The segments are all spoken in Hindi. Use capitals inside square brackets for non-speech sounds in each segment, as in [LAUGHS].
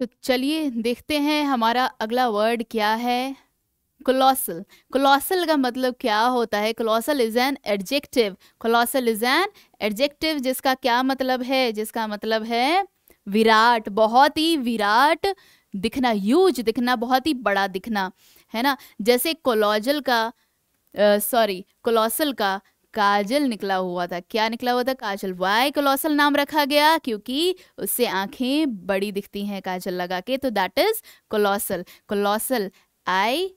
तो चलिए देखते हैं हमारा अगला वर्ड क्या है कोलोसल कोलोसल का मतलब क्या होता है colossal is an adjective colossal is an adjective जिसका क्या मतलब है जिसका मतलब है विराट बहुत ही विराट दिखना यूज दिखना बहुत ही बड़ा दिखना है ना जैसे कोलोजल का सॉरी uh, कोलोसल का काजल निकला हुआ था क्या निकला हुआ था काजल वाई कोलोसल नाम रखा गया क्योंकि उससे आंखें बड़ी दिखती हैं काजल लगा के तो दैट इज कोलोसल कोलोसल आई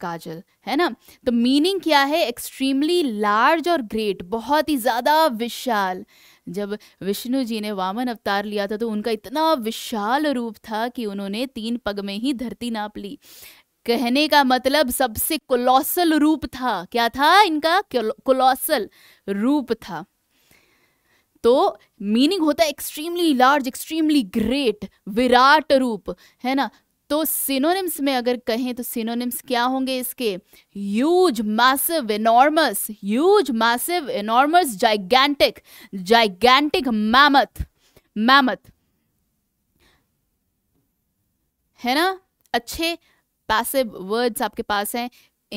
काजल है ना तो मीनिंग क्या है एक्सट्रीमली लार्ज और ग्रेट बहुत ही ज़्यादा विशाल जब विष्णु जी ने वामन अवतार लिया था तो उनका इतना विशाल रूप था कि उन्होंने तीन पग में ही धरती नाप ली कहने का मतलब सबसे कोलोसल रूप था क्या था इनका कोलोसल रूप था तो मीनिंग होता है एक्सट्रीमली लार्ज एक्सट्रीमली ग्रेट विराट रूप है ना तो सिनोनिम्स में अगर कहें तो सिनोनिम्स क्या होंगे इसके huge massive enormous huge massive enormous gigantic gigantic mammoth mammoth है ना अच्छे पैसिव वर्ड्स आपके पास हैं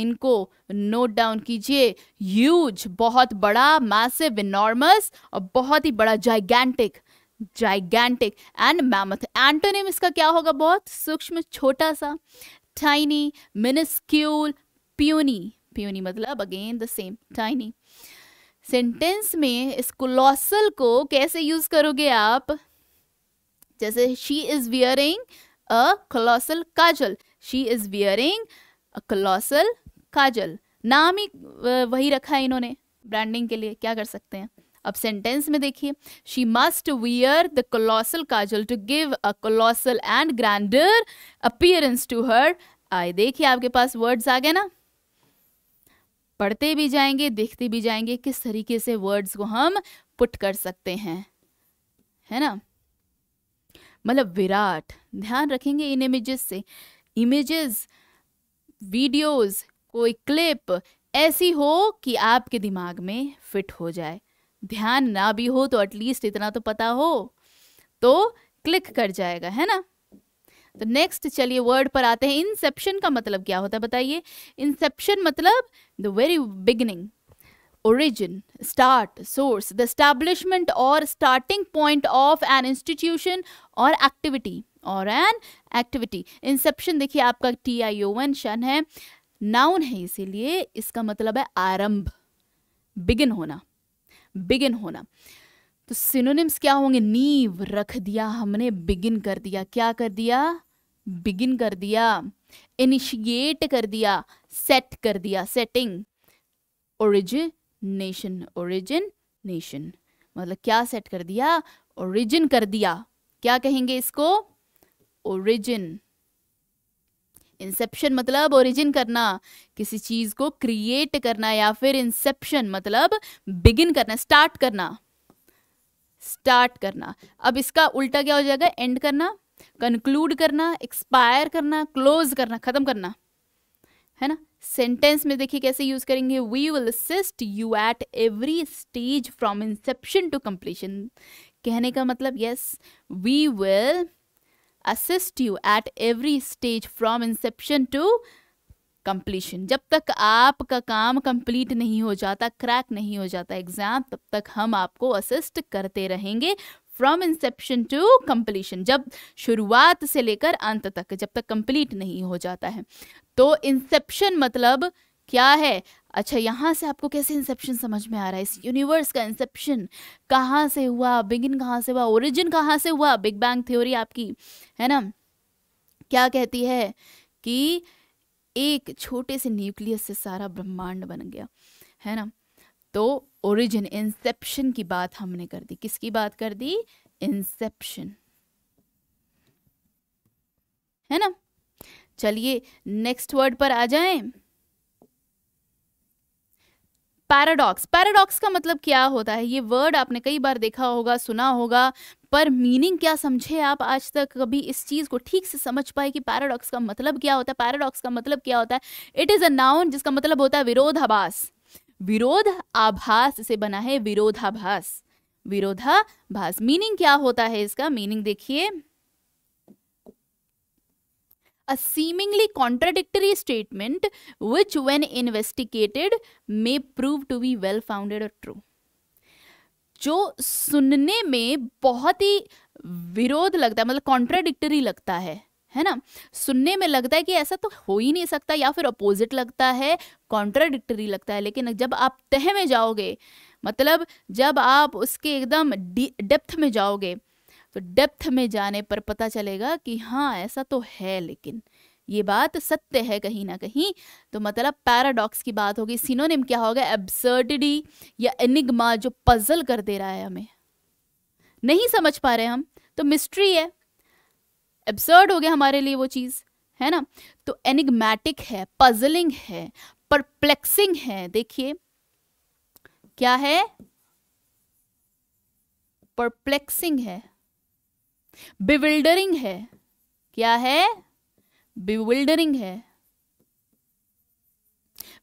इनको नोट डाउन कीजिए ह्यूज बहुत बड़ा मैसिव इनॉर्मस और बहुत ही बड़ा gigantic gigantic and mammoth antonym इसका क्या होगा बहुत सूक्ष्म छोटा सा टाइनी मिनिस्क्यूल प्यूनी प्यूनी मतलब again the same tiny sentence में इस कोलोसल को कैसे यूज करोगे आप जैसे she is wearing a colossal kajal she is wearing colossal kajal नाम ही वही रखा है इन्होंने ब्रांडिंग के लिए क्या कर सकते हैं अब सेंटेंस में देखिए she must wear the colossal kajal to give a colossal and grander appearance to her आए देखिए आपके पास वर्ड्स आ गए ना पढ़ते भी जाएंगे देखते भी जाएंगे किस तरीके से वर्ड्स को हम पुट कर सकते हैं है ना मतलब विराट ध्यान रखेंगे इन इमेजेस से इमेजेस वीडियोस कोई क्लिप ऐसी हो कि आपके दिमाग में फिट हो जाए ध्यान ना भी हो तो एटलीस्ट इतना तो पता हो तो क्लिक कर जाएगा है ना तो नेक्स्ट चलिए वर्ड पर आते हैं इंसेप्शन का मतलब क्या होता है बताइए इंसेप्शन मतलब the very beginning origin start source the establishment और starting point of an institution और एक्टिविटी और एन एक्टिविटी इंसेप्शन देखिए आपका टी आई ओ एन शन है नाउन है इसीलिए इसका मतलब है आरंभ बिगिन होना बिगिन होना तो सिनोनिम्स क्या होंगे नीव रख दिया हमने बिगिन कर दिया क्या कर दिया बिगिन कर दिया इनिशिएट कर दिया सेट कर दिया सेटिंग ओरिजिनेशन ओरिजिन नेशन मतलब क्या सेट कर दिया ओरिजिन कर दिया क्या कहेंगे इसको ओरिजिन इंसेप्शन मतलब ओरिजिन करना किसी चीज को क्रिएट करना या फिर इंसेप्शन मतलब बिगिन करना स्टार्ट करना स्टार्ट करना अब इसका उल्टा क्या हो जाएगा एंड करना कंक्लूड करना एक्सपायर करना क्लोज करना खत्म करना है ना सेंटेंस में देखिए कैसे यूज करेंगे we will assist you at every stage from inception to completion कहने का मतलब yes we will assist you at every stage from inception to completion जब तक आपका काम कंप्लीट नहीं हो जाता क्रैक नहीं हो जाता एग्ज़ाम तब तक हम आपको असिस्ट करते रहेंगे फ्रॉम इंसेप्शन टू कंप्लीशन जब शुरुआत से लेकर अंत तक जब तक कंप्लीट नहीं हो जाता है तो इंसेप्शन मतलब क्या है अच्छा यहाँ से आपको कैसे इंसेप्शन समझ में आ रहा है इस यूनिवर्स का इंसेप्शन कहाँ से हुआ बिगिन कहाँ से हुआ ओरिजिन कहाँ से हुआ बिग बैंग थ्योरी आपकी है ना क्या कहती है कि एक छोटे से न्यूक्लियस से सारा ब्रह्मांड बन गया है ना तो ओरिजिन इंसेप्शन की बात हमने कर दी किसकी बात कर दी इंसेप्शन है ना चलिए नेक्स्ट वर्ड पर आ जाएं पैराडॉक्स पैराडॉक्स का मतलब क्या होता है ये वर्ड आपने कई बार देखा होगा सुना होगा पर मीनिंग क्या समझे आप आज तक कभी इस चीज़ को ठीक से समझ पाए कि पैराडॉक्स का मतलब क्या होता है पैराडॉक्स का मतलब क्या होता है इट इज़ अ नाउन जिसका मतलब होता है विरोधाभास विरोध आभास से बना है विरोधाभास विरोधाभास मीनिंग क्या होता है इसका मीनिंग देखिए a seemingly contradictory statement which when investigated may prove to be well founded or true जो सुनने में बहुत ही विरोध लगता है मतलब कॉन्ट्राडिक्टरी लगता है है ना सुनने में लगता है कि ऐसा तो हो ही नहीं सकता या फिर अपोजिट लगता है कॉन्ट्राडिक्टरी लगता है लेकिन जब आप तह में जाओगे मतलब जब आप उसके एकदम डेप्थ में जाओगे तो डेप्थ में जाने पर पता चलेगा कि हाँ ऐसा तो है लेकिन ये बात सत्य है कहीं ना कहीं तो मतलब पैराडॉक्स की बात होगी सिनोनिम क्या होगा एब्सर्डिडी या एनिग्मा जो पजल कर दे रहा है हमें नहीं समझ पा रहे हम तो मिस्ट्री है एब्सर्ड हो गया हमारे लिए वो चीज़ है ना तो एनिग्मेटिक है पजलिंग है परप्लेक्सिंग है देखिए क्या है परप्लेक्सिंग है बिविल्डरिंग है क्या है बिविल्डरिंग है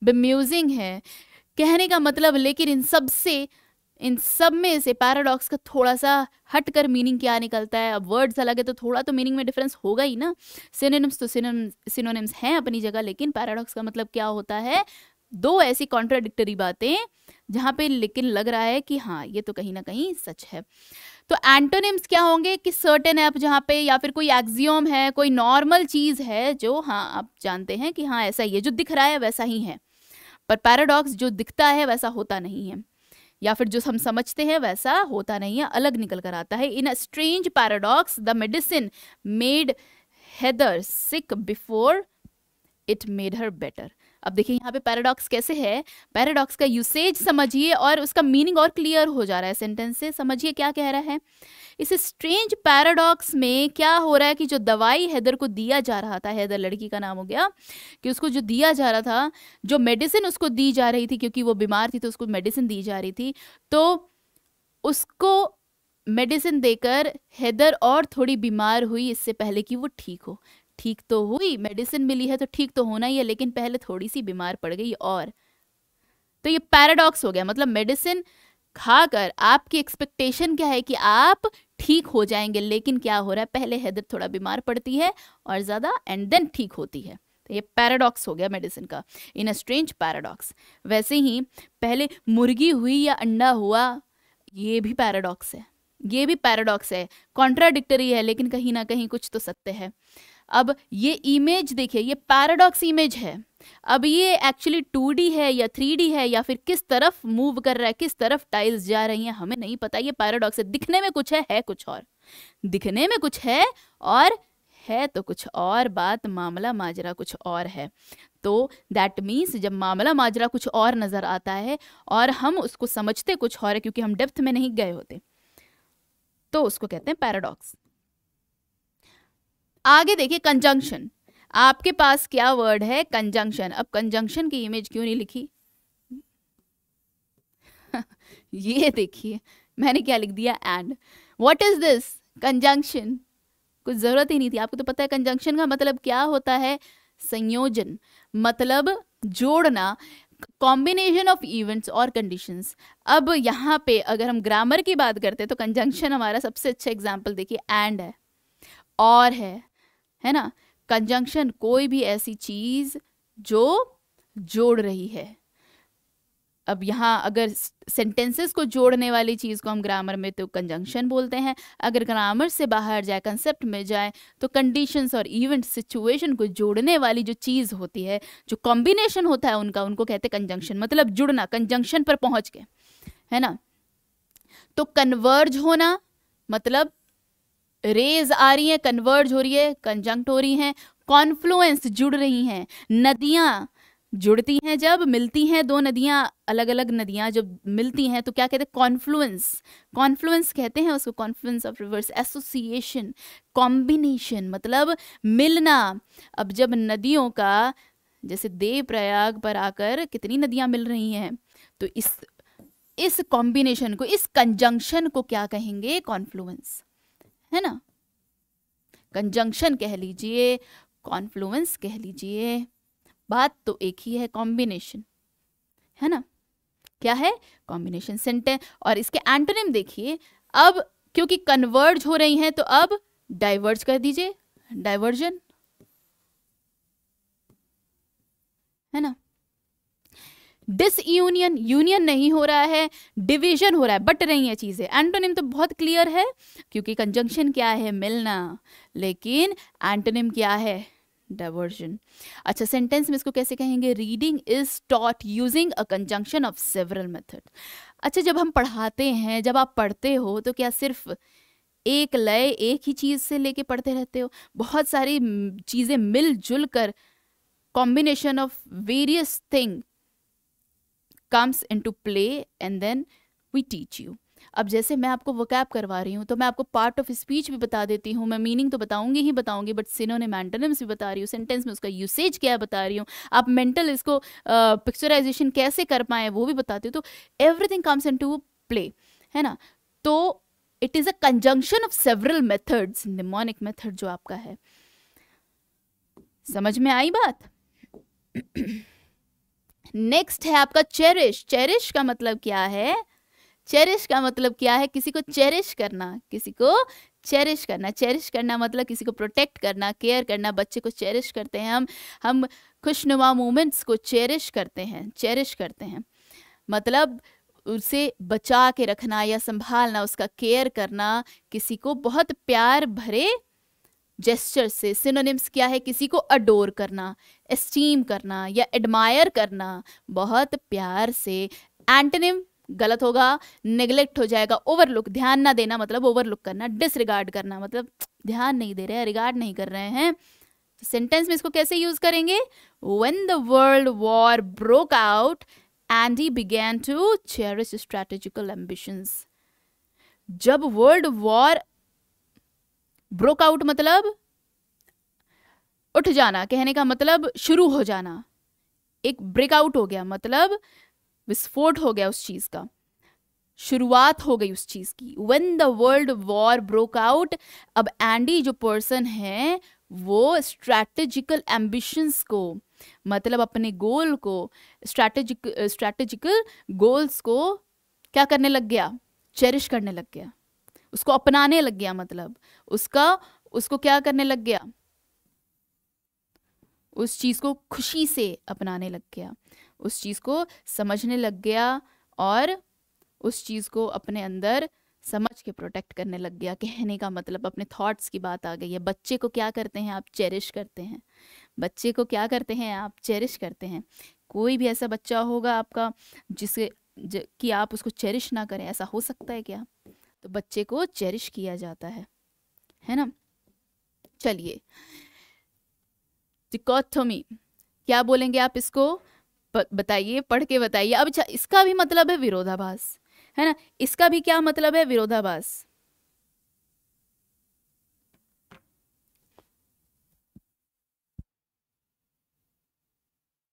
बिम्यूजिंग है कहने का मतलब लेकिन इन सब से इन सब में से पैराडॉक्स का थोड़ा सा हट कर मीनिंग क्या निकलता है अब वर्ड्स अलग है तो थोड़ा तो मीनिंग में डिफरेंस होगा ही ना सिनोनिम्स तो सिनोनिम्स सिनोनिम्स हैं अपनी जगह लेकिन पैराडॉक्स का मतलब क्या होता है दो ऐसी कॉन्ट्राडिक्टरी बातें जहां पे लेकिन लग रहा है कि हाँ ये तो कहीं ना कहीं सच है तो एंटोनिम्स क्या होंगे कि सर्टेन ऐप जहाँ पे या फिर कोई एक्जियोम है कोई नॉर्मल चीज़ है जो हाँ आप जानते हैं कि हाँ ऐसा ही है जो दिख रहा है वैसा ही है पर पैराडॉक्स जो दिखता है वैसा होता नहीं है या फिर जो हम समझते हैं वैसा होता नहीं है अलग निकल कर आता है in a strange paradox the medicine made her sick before it made her better अब देखिए यहाँ पे पैराडॉक्स कैसे है पैराडॉक्स का यूसेज समझिए और उसका मीनिंग और क्लियर हो जा रहा है सेंटेंस से समझिए क्या कह रहा है इस स्ट्रेंज पैराडॉक्स में क्या हो रहा है कि जो दवाई हैदर को दिया जा रहा था हैदर लड़की का नाम हो गया कि उसको जो दिया जा रहा था जो मेडिसिन उसको दी जा रही थी क्योंकि वो बीमार थी तो उसको मेडिसिन दी जा रही थी तो उसको मेडिसिन देकर हैदर और थोड़ी बीमार हुई इससे पहले कि वो ठीक हो ठीक तो हुई मेडिसिन मिली है तो ठीक तो होना ही है लेकिन पहले थोड़ी सी बीमार पड़ गई और तो ये पैराडॉक्स हो गया मतलब मेडिसिन खाकर आपकी एक्सपेक्टेशन क्या है कि आप ठीक हो जाएंगे लेकिन क्या हो रहा है पहले हैदर थोड़ा बीमार पड़ती है और ज़्यादा एंड देन ठीक होती है तो ये पैराडॉक्स हो गया मेडिसिन का इन अ स्ट्रेंज पैराडॉक्स वैसे ही पहले मुर्गी हुई या अंडा हुआ ये भी पैराडॉक्स है ये भी पैराडॉक्स है कॉन्ट्राडिक्टरी है लेकिन कहीं ना कहीं कुछ तो सत्य है अब ये इमेज देखिए ये पैराडॉक्स इमेज है अब ये एक्चुअली टू है या थ्री है या फिर किस तरफ मूव कर रहा है किस तरफ टाइल्स जा रही हैं हमें नहीं पता ये पैराडॉक्स है दिखने में कुछ है है कुछ और दिखने में कुछ है और है तो कुछ और बात मामला माजरा कुछ और है तो दैट मीन्स जब मामला माजरा कुछ और नज़र आता है और हम उसको समझते कुछ और है क्योंकि हम डेप्थ में नहीं गए होते तो उसको कहते हैं पैराडॉक्स आगे देखिए कंजंक्शन आपके पास क्या वर्ड है कंजंक्शन अब कंजंक्शन की इमेज क्यों नहीं लिखी [LAUGHS] ये देखिए मैंने क्या लिख दिया and what is this conjunction कुछ ज़रूरत ही नहीं थी आपको तो पता है कंजंक्शन का मतलब क्या होता है संयोजन मतलब जोड़ना कॉम्बिनेशन ऑफ इवेंट्स और कंडीशंस अब यहाँ पे अगर हम ग्रामर की बात करते हैं तो कंजंक्शन हमारा सबसे अच्छा एग्जाम्पल देखिए एंड है और है है ना कंजंक्शन कोई भी ऐसी चीज जो जोड़ रही है अब यहाँ अगर सेंटेंसेस को जोड़ने वाली चीज़ को हम ग्रामर में तो कंजंक्शन बोलते हैं अगर ग्रामर से बाहर जाए कंसेप्ट में जाए तो कंडीशंस और इवेंट सिचुएशन को जोड़ने वाली जो चीज़ होती है जो कॉम्बिनेशन होता है उनका उनको कहते हैं कंजंक्शन मतलब जुड़ना कंजंक्शन पर पहुँच के है ना तो कन्वर्ज होना मतलब रेज आ रही है कन्वर्ज हो रही है कंजंक्ट हो रही है कॉन्फ्लुएंस जुड़ रही हैं नदियां जुड़ती हैं जब मिलती हैं दो नदियां अलग अलग नदियां जब मिलती हैं तो क्या कहते हैं कॉन्फ्लुएंस कॉन्फ्लुएंस कहते हैं उसको confluence of rivers association combination मतलब मिलना अब जब नदियों का जैसे देव प्रयाग पर आकर कितनी नदियां मिल रही हैं तो इस इस कॉम्बिनेशन को इस कंजंक्शन को क्या कहेंगे कॉन्फ्लुएंस है ना कंजंक्शन कह लीजिए कॉन्फ्लुएंस कह लीजिए बात तो एक ही है कॉम्बिनेशन है ना क्या है कॉम्बिनेशन सेंटेंस और इसके एंटोनिम देखिए अब क्योंकि कन्वर्ज हो रही हैं तो अब डाइवर्ज कर दीजिए डाइवर्जन है ना डिसयूनियन यूनियन नहीं हो रहा है डिवीजन हो रहा है बट रही है चीज़ें एंटोनिम तो बहुत क्लियर है क्योंकि कंजंक्शन क्या है मिलना लेकिन एंटोनिम क्या है डाइवर्जन अच्छा सेंटेंस में इसको कैसे कहेंगे reading is taught using a conjunction of several method अच्छा जब हम पढ़ाते हैं जब आप पढ़ते हो तो क्या सिर्फ एक लय एक ही चीज़ से लेके पढ़ते रहते हो बहुत सारी चीज़ें मिलजुल कर combination of various thing comes to play and then we teach you अब जैसे मैं आपको वकैब करवा रही हूँ तो मैं आपको पार्ट ऑफ स्पीच भी बता देती हूँ मैं मीनिंग तो बताऊंगी ही बताऊंगी बट सिनोनिम मैंटेनम्स भी बता रही हूँ सेंटेंस में उसका यूसेज क्या बता रही हूँ आप मेंटल इसको पिक्चराइजेशन uh, कैसे कर पाए वो भी बताती हूँ तो everything comes into play है ना तो it is a conjunction of several methods mnemonic method जो आपका है समझ में आई बात नेक्स्ट है आपका चेरिश चेरिश का मतलब क्या है चेरिश का मतलब क्या है किसी को चेरिश करना किसी को चेरिश करना चेरिश करना मतलब किसी को प्रोटेक्ट करना केयर करना बच्चे को चेरिश करते हैं हम हम खुशनुमा मोमेंट्स को चेरिश करते हैं चेरिश करते हैं मतलब उसे बचा के रखना या संभालना उसका केयर करना किसी को बहुत प्यार भरे जेस्चर से सिनोनिम्स क्या है किसी को अडोर करना एस्टीम करना या एडमायर करना बहुत प्यार से एंटनिम गलत होगा निगलेक्ट हो जाएगा ओवरलुक ध्यान ना देना मतलब ओवरलुक करना डिसरिगार्ड करना मतलब ध्यान नहीं दे रहे हैं रिगार्ड नहीं कर रहे हैं सेंटेंस तो में इसको कैसे यूज करेंगे when the world war broke out and he began to cherish strategical ambitions जब वर्ल्ड वॉर ब्रोक आउट मतलब उठ जाना कहने का मतलब शुरू हो जाना एक ब्रेकआउट हो गया मतलब विस्फोट हो गया उस चीज़ का शुरुआत हो गई उस चीज़ की when the world war broke out अब एंडी जो पर्सन है वो स्ट्रैटेजिकल एम्बिशंस को मतलब अपने गोल को स्ट्रैटेजिक स्ट्रैटेजिकल गोल्स को क्या करने लग गया चेरिश करने लग गया उसको अपनाने लग गया मतलब उसका उसको क्या करने लग गया उस चीज़ को खुशी से अपनाने लग गया उस चीज़ को समझने लग गया और उस चीज़ को अपने अंदर समझ के प्रोटेक्ट करने लग गया कहने का मतलब अपने थॉट्स की बात आ गई है बच्चे को क्या करते हैं आप चेरिश करते हैं बच्चे को क्या करते हैं आप चेरिश करते हैं कोई भी ऐसा बच्चा होगा आपका जिसे कि आप उसको चेरिश ना करें ऐसा हो सकता है क्या तो बच्चे को चेरिश किया जाता है है ना चलिए डिकोथमी क्या बोलेंगे आप इसको बताइए पढ़ के बताइए अब अच्छा, इसका भी मतलब है विरोधाभास है ना इसका भी क्या मतलब है विरोधाभास